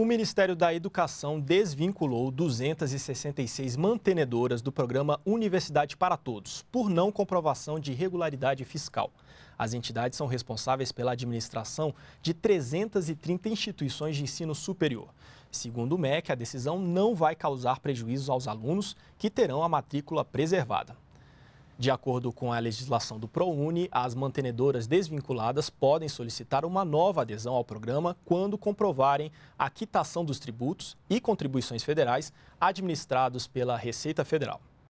O Ministério da Educação desvinculou 266 mantenedoras do programa Universidade para Todos, por não comprovação de irregularidade fiscal. As entidades são responsáveis pela administração de 330 instituições de ensino superior. Segundo o MEC, a decisão não vai causar prejuízos aos alunos que terão a matrícula preservada. De acordo com a legislação do ProUni, as mantenedoras desvinculadas podem solicitar uma nova adesão ao programa quando comprovarem a quitação dos tributos e contribuições federais administrados pela Receita Federal.